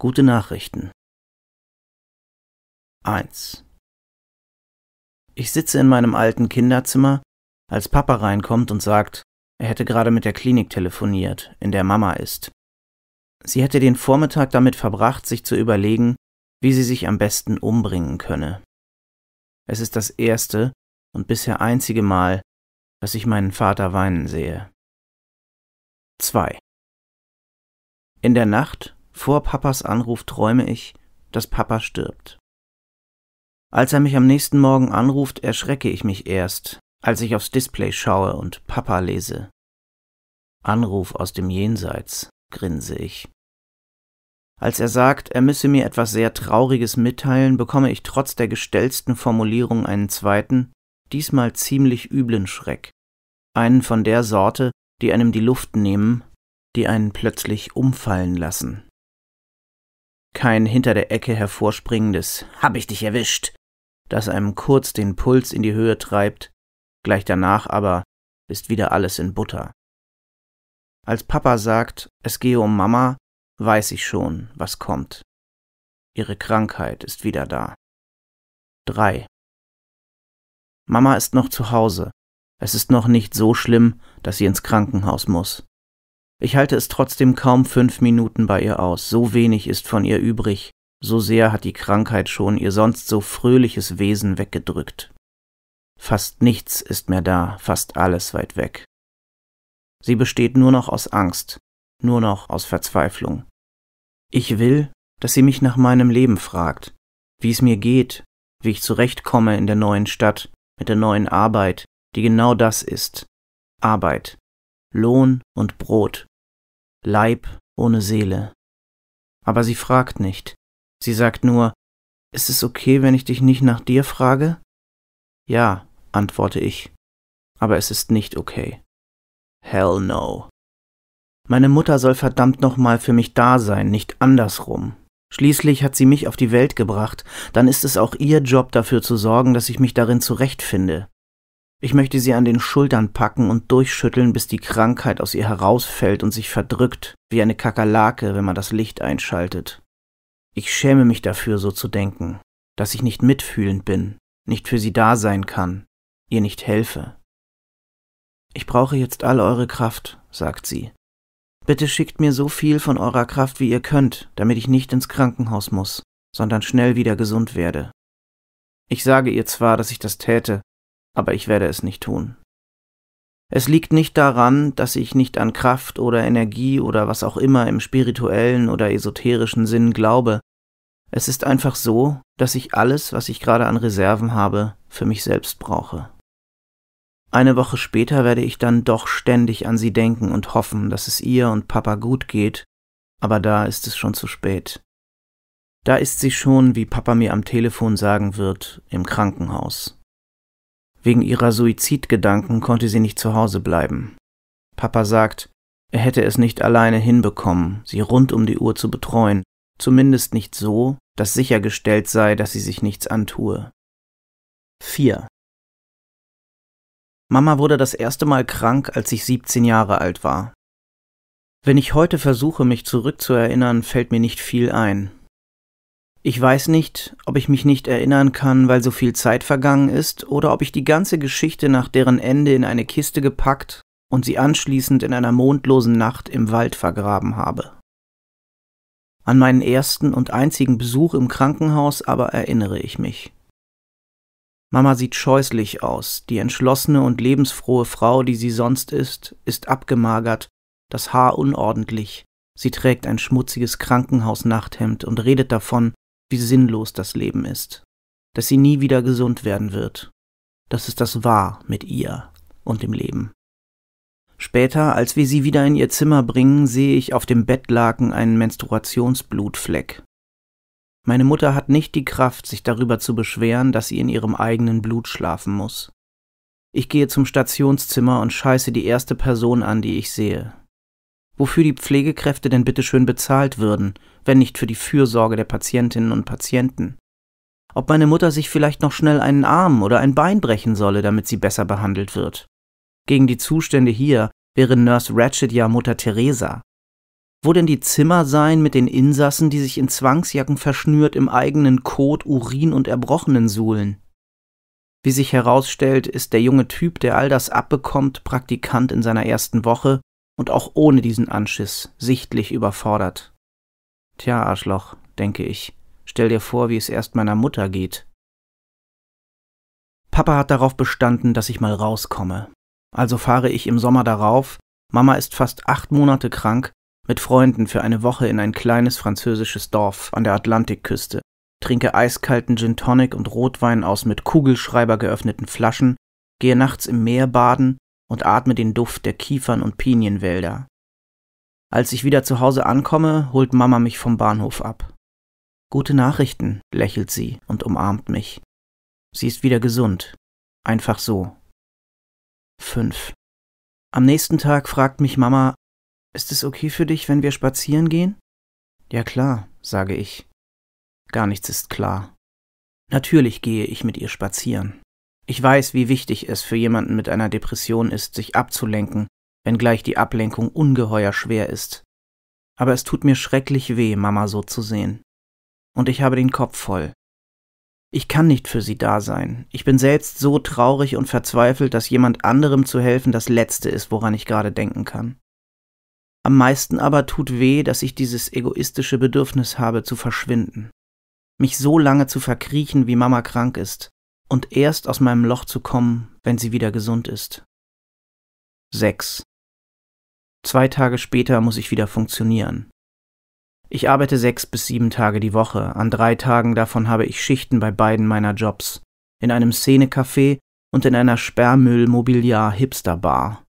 Gute Nachrichten. 1. Ich sitze in meinem alten Kinderzimmer, als Papa reinkommt und sagt, er hätte gerade mit der Klinik telefoniert, in der Mama ist. Sie hätte den Vormittag damit verbracht, sich zu überlegen, wie sie sich am besten umbringen könne. Es ist das erste und bisher einzige Mal, dass ich meinen Vater weinen sehe. 2. In der Nacht vor Papas Anruf träume ich, dass Papa stirbt. Als er mich am nächsten Morgen anruft, erschrecke ich mich erst, als ich aufs Display schaue und Papa lese. Anruf aus dem Jenseits, grinse ich. Als er sagt, er müsse mir etwas sehr Trauriges mitteilen, bekomme ich trotz der gestellsten Formulierung einen zweiten, diesmal ziemlich üblen Schreck. Einen von der Sorte, die einem die Luft nehmen, die einen plötzlich umfallen lassen kein hinter der Ecke hervorspringendes Hab ich dich erwischt, das einem kurz den Puls in die Höhe treibt, gleich danach aber ist wieder alles in Butter. Als Papa sagt, es gehe um Mama, weiß ich schon, was kommt. Ihre Krankheit ist wieder da. 3. Mama ist noch zu Hause. Es ist noch nicht so schlimm, dass sie ins Krankenhaus muss. Ich halte es trotzdem kaum fünf Minuten bei ihr aus, so wenig ist von ihr übrig, so sehr hat die Krankheit schon ihr sonst so fröhliches Wesen weggedrückt. Fast nichts ist mehr da, fast alles weit weg. Sie besteht nur noch aus Angst, nur noch aus Verzweiflung. Ich will, dass sie mich nach meinem Leben fragt, wie es mir geht, wie ich zurechtkomme in der neuen Stadt, mit der neuen Arbeit, die genau das ist. Arbeit, Lohn und Brot, Leib ohne Seele. Aber sie fragt nicht. Sie sagt nur, ist es okay, wenn ich dich nicht nach dir frage? Ja, antworte ich. Aber es ist nicht okay. Hell no. Meine Mutter soll verdammt nochmal für mich da sein, nicht andersrum. Schließlich hat sie mich auf die Welt gebracht, dann ist es auch ihr Job dafür zu sorgen, dass ich mich darin zurechtfinde. Ich möchte sie an den Schultern packen und durchschütteln, bis die Krankheit aus ihr herausfällt und sich verdrückt, wie eine Kakerlake, wenn man das Licht einschaltet. Ich schäme mich dafür, so zu denken, dass ich nicht mitfühlend bin, nicht für sie da sein kann, ihr nicht helfe. Ich brauche jetzt all eure Kraft, sagt sie. Bitte schickt mir so viel von eurer Kraft, wie ihr könnt, damit ich nicht ins Krankenhaus muss, sondern schnell wieder gesund werde. Ich sage ihr zwar, dass ich das täte, aber ich werde es nicht tun. Es liegt nicht daran, dass ich nicht an Kraft oder Energie oder was auch immer im spirituellen oder esoterischen Sinn glaube, es ist einfach so, dass ich alles, was ich gerade an Reserven habe, für mich selbst brauche. Eine Woche später werde ich dann doch ständig an sie denken und hoffen, dass es ihr und Papa gut geht, aber da ist es schon zu spät. Da ist sie schon, wie Papa mir am Telefon sagen wird, im Krankenhaus. Wegen ihrer Suizidgedanken konnte sie nicht zu Hause bleiben. Papa sagt, er hätte es nicht alleine hinbekommen, sie rund um die Uhr zu betreuen, zumindest nicht so, dass sichergestellt sei, dass sie sich nichts antue. 4. Mama wurde das erste Mal krank, als ich 17 Jahre alt war. Wenn ich heute versuche, mich zurückzuerinnern, fällt mir nicht viel ein. Ich weiß nicht, ob ich mich nicht erinnern kann, weil so viel Zeit vergangen ist, oder ob ich die ganze Geschichte nach deren Ende in eine Kiste gepackt und sie anschließend in einer mondlosen Nacht im Wald vergraben habe. An meinen ersten und einzigen Besuch im Krankenhaus aber erinnere ich mich. Mama sieht scheußlich aus, die entschlossene und lebensfrohe Frau, die sie sonst ist, ist abgemagert, das Haar unordentlich, sie trägt ein schmutziges Krankenhausnachthemd und redet davon, wie sinnlos das Leben ist, dass sie nie wieder gesund werden wird. Das ist das Wahr mit ihr und dem Leben. Später, als wir sie wieder in ihr Zimmer bringen, sehe ich auf dem Bettlaken einen Menstruationsblutfleck. Meine Mutter hat nicht die Kraft, sich darüber zu beschweren, dass sie in ihrem eigenen Blut schlafen muss. Ich gehe zum Stationszimmer und scheiße die erste Person an, die ich sehe wofür die Pflegekräfte denn bitte schön bezahlt würden, wenn nicht für die Fürsorge der Patientinnen und Patienten? Ob meine Mutter sich vielleicht noch schnell einen Arm oder ein Bein brechen solle, damit sie besser behandelt wird? Gegen die Zustände hier wäre Nurse Ratchet ja Mutter Teresa. Wo denn die Zimmer seien mit den Insassen, die sich in Zwangsjacken verschnürt im eigenen Kot, Urin und Erbrochenen suhlen? Wie sich herausstellt, ist der junge Typ, der all das abbekommt, Praktikant in seiner ersten Woche und auch ohne diesen Anschiss sichtlich überfordert. Tja, Arschloch, denke ich, stell dir vor, wie es erst meiner Mutter geht. Papa hat darauf bestanden, dass ich mal rauskomme. Also fahre ich im Sommer darauf, Mama ist fast acht Monate krank, mit Freunden für eine Woche in ein kleines französisches Dorf an der Atlantikküste, trinke eiskalten Gin Tonic und Rotwein aus mit Kugelschreiber geöffneten Flaschen, gehe nachts im Meer baden und atme den Duft der Kiefern und Pinienwälder. Als ich wieder zu Hause ankomme, holt Mama mich vom Bahnhof ab. Gute Nachrichten, lächelt sie und umarmt mich. Sie ist wieder gesund. Einfach so. 5. Am nächsten Tag fragt mich Mama, ist es okay für dich, wenn wir spazieren gehen? Ja klar, sage ich. Gar nichts ist klar. Natürlich gehe ich mit ihr spazieren. Ich weiß, wie wichtig es für jemanden mit einer Depression ist, sich abzulenken, wenngleich die Ablenkung ungeheuer schwer ist. Aber es tut mir schrecklich weh, Mama so zu sehen. Und ich habe den Kopf voll. Ich kann nicht für sie da sein. Ich bin selbst so traurig und verzweifelt, dass jemand anderem zu helfen das Letzte ist, woran ich gerade denken kann. Am meisten aber tut weh, dass ich dieses egoistische Bedürfnis habe, zu verschwinden. Mich so lange zu verkriechen, wie Mama krank ist, und erst aus meinem Loch zu kommen, wenn sie wieder gesund ist. 6. Zwei Tage später muss ich wieder funktionieren. Ich arbeite sechs bis sieben Tage die Woche, an drei Tagen davon habe ich Schichten bei beiden meiner Jobs, in einem Szenecafé und in einer Sperrmüll-Mobiliar-Hipster-Bar.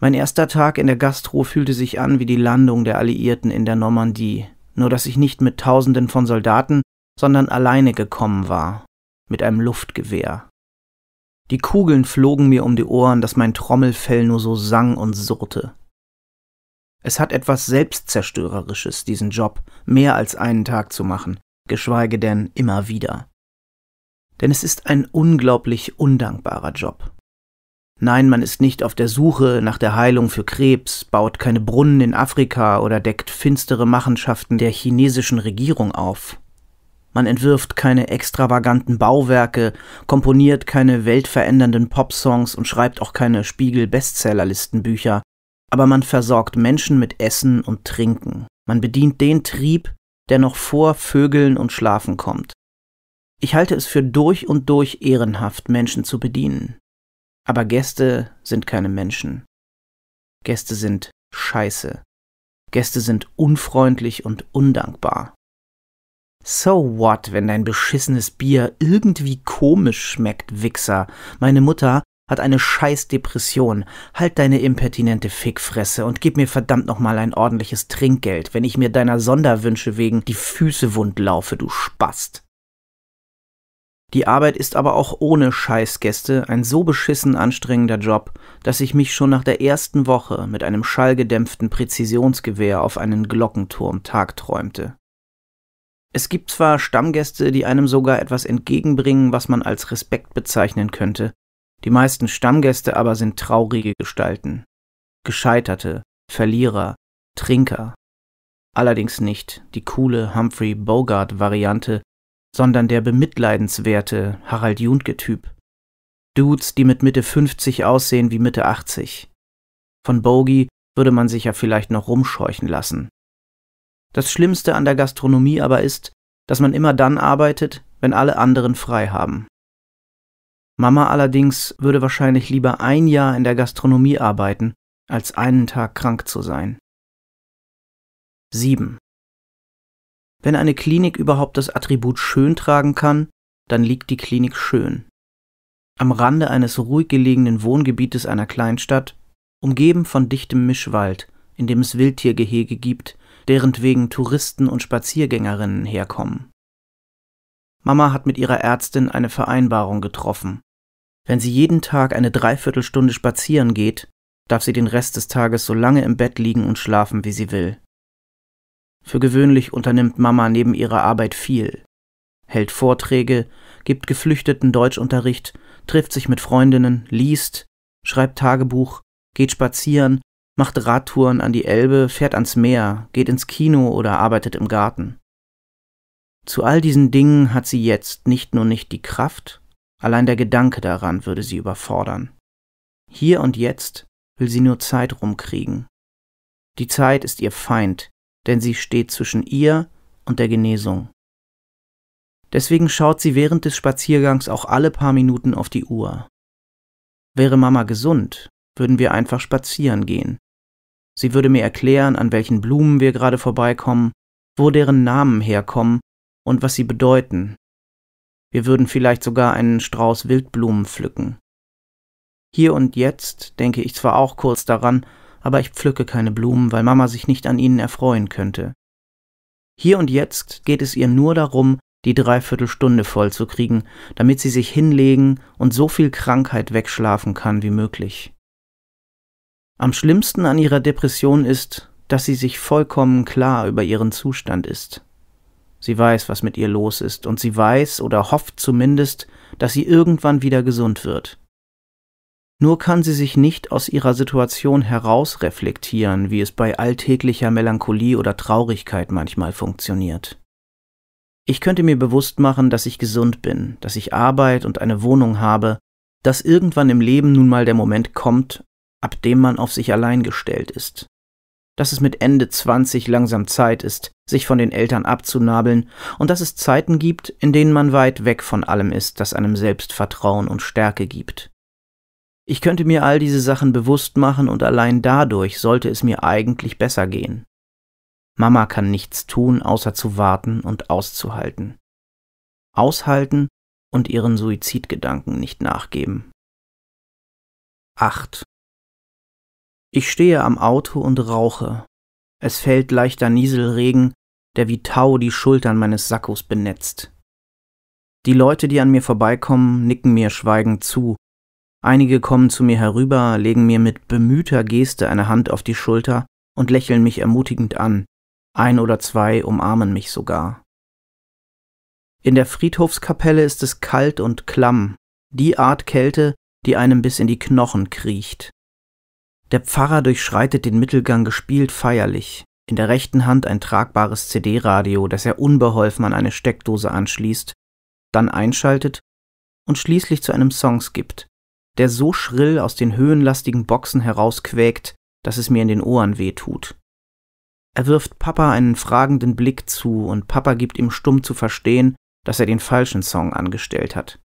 Mein erster Tag in der Gastro fühlte sich an wie die Landung der Alliierten in der Normandie, nur dass ich nicht mit Tausenden von Soldaten, sondern alleine gekommen war mit einem Luftgewehr. Die Kugeln flogen mir um die Ohren, dass mein Trommelfell nur so sang und surrte. Es hat etwas Selbstzerstörerisches, diesen Job mehr als einen Tag zu machen, geschweige denn immer wieder. Denn es ist ein unglaublich undankbarer Job. Nein, man ist nicht auf der Suche nach der Heilung für Krebs, baut keine Brunnen in Afrika oder deckt finstere Machenschaften der chinesischen Regierung auf. Man entwirft keine extravaganten Bauwerke, komponiert keine weltverändernden Popsongs und schreibt auch keine Spiegel-Bestsellerlistenbücher, aber man versorgt Menschen mit Essen und Trinken. Man bedient den Trieb, der noch vor Vögeln und Schlafen kommt. Ich halte es für durch und durch ehrenhaft, Menschen zu bedienen. Aber Gäste sind keine Menschen. Gäste sind scheiße. Gäste sind unfreundlich und undankbar. So what, wenn dein beschissenes Bier irgendwie komisch schmeckt, Wichser. Meine Mutter hat eine scheiß Depression. Halt deine impertinente Fickfresse und gib mir verdammt nochmal ein ordentliches Trinkgeld, wenn ich mir deiner Sonderwünsche wegen die Füße wund laufe, du Spast. Die Arbeit ist aber auch ohne Scheißgäste ein so beschissen anstrengender Job, dass ich mich schon nach der ersten Woche mit einem schallgedämpften Präzisionsgewehr auf einen Glockenturm tagträumte. Es gibt zwar Stammgäste, die einem sogar etwas entgegenbringen, was man als Respekt bezeichnen könnte, die meisten Stammgäste aber sind traurige Gestalten, Gescheiterte, Verlierer, Trinker. Allerdings nicht die coole Humphrey Bogart-Variante, sondern der bemitleidenswerte Harald Juntke-Typ. Dudes, die mit Mitte 50 aussehen wie Mitte 80. Von Bogie würde man sich ja vielleicht noch rumscheuchen lassen. Das Schlimmste an der Gastronomie aber ist, dass man immer dann arbeitet, wenn alle anderen frei haben. Mama allerdings würde wahrscheinlich lieber ein Jahr in der Gastronomie arbeiten, als einen Tag krank zu sein. 7. Wenn eine Klinik überhaupt das Attribut schön tragen kann, dann liegt die Klinik schön. Am Rande eines ruhig gelegenen Wohngebietes einer Kleinstadt, umgeben von dichtem Mischwald, in dem es Wildtiergehege gibt, wegen Touristen und Spaziergängerinnen herkommen. Mama hat mit ihrer Ärztin eine Vereinbarung getroffen. Wenn sie jeden Tag eine Dreiviertelstunde spazieren geht, darf sie den Rest des Tages so lange im Bett liegen und schlafen, wie sie will. Für gewöhnlich unternimmt Mama neben ihrer Arbeit viel, hält Vorträge, gibt Geflüchteten Deutschunterricht, trifft sich mit Freundinnen, liest, schreibt Tagebuch, geht spazieren macht Radtouren an die Elbe, fährt ans Meer, geht ins Kino oder arbeitet im Garten. Zu all diesen Dingen hat sie jetzt nicht nur nicht die Kraft, allein der Gedanke daran würde sie überfordern. Hier und jetzt will sie nur Zeit rumkriegen. Die Zeit ist ihr Feind, denn sie steht zwischen ihr und der Genesung. Deswegen schaut sie während des Spaziergangs auch alle paar Minuten auf die Uhr. Wäre Mama gesund, würden wir einfach spazieren gehen, Sie würde mir erklären, an welchen Blumen wir gerade vorbeikommen, wo deren Namen herkommen und was sie bedeuten. Wir würden vielleicht sogar einen Strauß Wildblumen pflücken. Hier und jetzt denke ich zwar auch kurz daran, aber ich pflücke keine Blumen, weil Mama sich nicht an ihnen erfreuen könnte. Hier und jetzt geht es ihr nur darum, die Dreiviertelstunde vollzukriegen, damit sie sich hinlegen und so viel Krankheit wegschlafen kann wie möglich. Am schlimmsten an ihrer Depression ist, dass sie sich vollkommen klar über ihren Zustand ist. Sie weiß, was mit ihr los ist, und sie weiß oder hofft zumindest, dass sie irgendwann wieder gesund wird. Nur kann sie sich nicht aus ihrer Situation heraus reflektieren, wie es bei alltäglicher Melancholie oder Traurigkeit manchmal funktioniert. Ich könnte mir bewusst machen, dass ich gesund bin, dass ich Arbeit und eine Wohnung habe, dass irgendwann im Leben nun mal der Moment kommt, ab dem man auf sich allein gestellt ist. Dass es mit Ende 20 langsam Zeit ist, sich von den Eltern abzunabeln und dass es Zeiten gibt, in denen man weit weg von allem ist, das einem Selbstvertrauen und Stärke gibt. Ich könnte mir all diese Sachen bewusst machen und allein dadurch sollte es mir eigentlich besser gehen. Mama kann nichts tun, außer zu warten und auszuhalten. Aushalten und ihren Suizidgedanken nicht nachgeben. 8. Ich stehe am Auto und rauche. Es fällt leichter Nieselregen, der wie Tau die Schultern meines Sackos benetzt. Die Leute, die an mir vorbeikommen, nicken mir schweigend zu. Einige kommen zu mir herüber, legen mir mit bemühter Geste eine Hand auf die Schulter und lächeln mich ermutigend an. Ein oder zwei umarmen mich sogar. In der Friedhofskapelle ist es kalt und klamm, die Art Kälte, die einem bis in die Knochen kriecht. Der Pfarrer durchschreitet den Mittelgang gespielt feierlich, in der rechten Hand ein tragbares CD-Radio, das er unbeholfen an eine Steckdose anschließt, dann einschaltet und schließlich zu einem Song skippt, der so schrill aus den höhenlastigen Boxen herausquäkt, dass es mir in den Ohren weh tut. Er wirft Papa einen fragenden Blick zu und Papa gibt ihm stumm zu verstehen, dass er den falschen Song angestellt hat.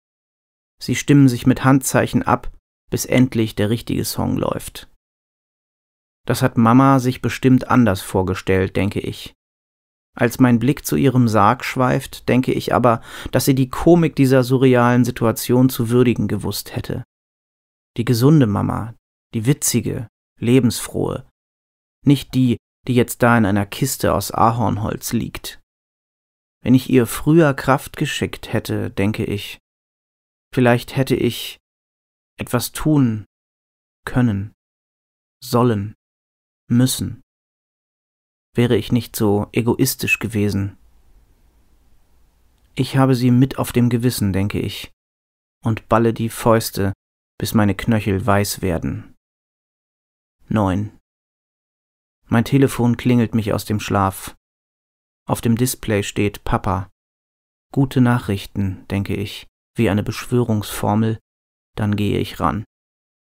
Sie stimmen sich mit Handzeichen ab, bis endlich der richtige Song läuft. Das hat Mama sich bestimmt anders vorgestellt, denke ich. Als mein Blick zu ihrem Sarg schweift, denke ich aber, dass sie die Komik dieser surrealen Situation zu würdigen gewusst hätte. Die gesunde Mama, die witzige, lebensfrohe, nicht die, die jetzt da in einer Kiste aus Ahornholz liegt. Wenn ich ihr früher Kraft geschickt hätte, denke ich, vielleicht hätte ich etwas tun können, sollen müssen. Wäre ich nicht so egoistisch gewesen. Ich habe sie mit auf dem Gewissen, denke ich, und balle die Fäuste, bis meine Knöchel weiß werden. 9. Mein Telefon klingelt mich aus dem Schlaf. Auf dem Display steht Papa. Gute Nachrichten, denke ich, wie eine Beschwörungsformel, dann gehe ich ran.